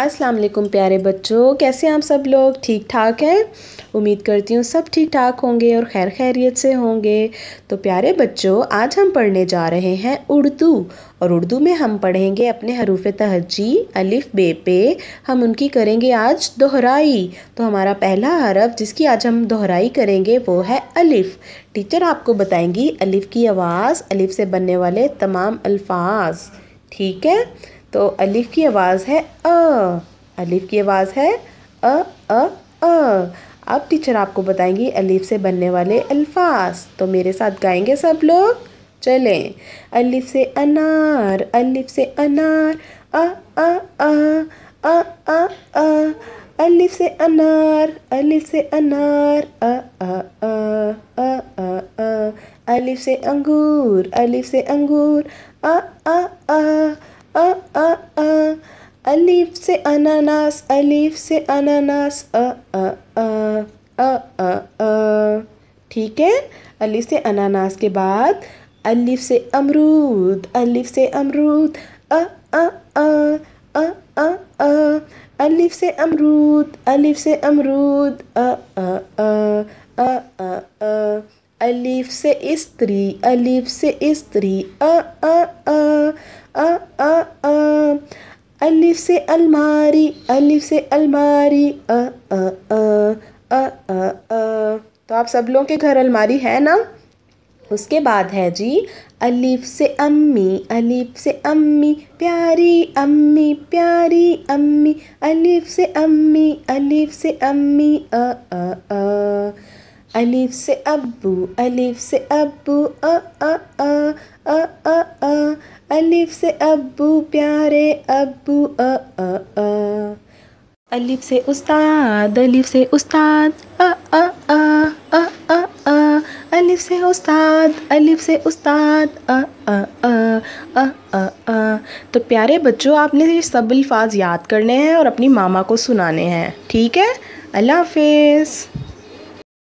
अस्सलाम वालेकुम प्यारे बच्चों कैसे हैं आप सब लोग ठीक ठाक हैं उम्मीद करती हूँ सब ठीक ठाक होंगे और खैर खैरियत से होंगे तो प्यारे बच्चों आज हम पढ़ने जा रहे हैं उर्दू और उर्दू में हम पढ़ेंगे अपने हरूफ तहजी अलिफ बे पे हम उनकी करेंगे आज दोहराई तो हमारा पहला हरफ जिसकी आज हम दोहराई करेंगे वो है अलिफ टीचर आपको बताएंगी अलिफ की आवाज़ अलिफ से बनने वाले तमाम अल्फाज ठीक है तो अलिफ की आवाज़ है अ अलिफ की आवाज़ है अ अ अ अब टीचर आपको बताएंगी अलिफ से बनने वाले अल्फाज तो मेरे साथ गाएंगे सब लोग चलें अलिफ से अनार अलिफ से अनार अ अ अ अ अ अ अलिफ से अनार अलिफ से अनार अ अ अ अ अ अ अलिफ से अंगूर अलिफ से अंगूर अ अ अनानास अलीफ से अनानास अ अ अ अ अ अ ठीक है अलीफ से अनानास के बाद अलीफ से अमरूद अलीफ से अमरूद अ अ अ अ अ अ अलीफ से अमरूद अलीफ से अमरूद अ अ अ अ अ अ अलीफ से स्त्री अलीफ से स्त्री अ अ अ अ अ अलिफ से अलमारी अलिफ से अलमारी अ अ अ अ अ अ तो आप सब लोगों के घर अलमारी है ना उसके बाद है जी अलिफ से अम्मी अलिफ से अम्मी प्यारी अम्मी प्यारी अम्मी अलिफ से अम्मी अलिफ से अम्मी अ अ अ अलिफ से अब्बू अलिफ से अब्बू अ अ अबू प्यारे अबू अ अ अ अलिफ से उस्ताद अलिफ से उस्ताद अ अ अ अ अ अ अलिफ से उस्ताद अलिफ से उस्ताद अ अ अ अ अ अ तो प्यारे बच्चों आपने ये सब अल्फाज याद करने हैं और अपनी मामा को सुनाने हैं ठीक है अल्लाह हाफिज़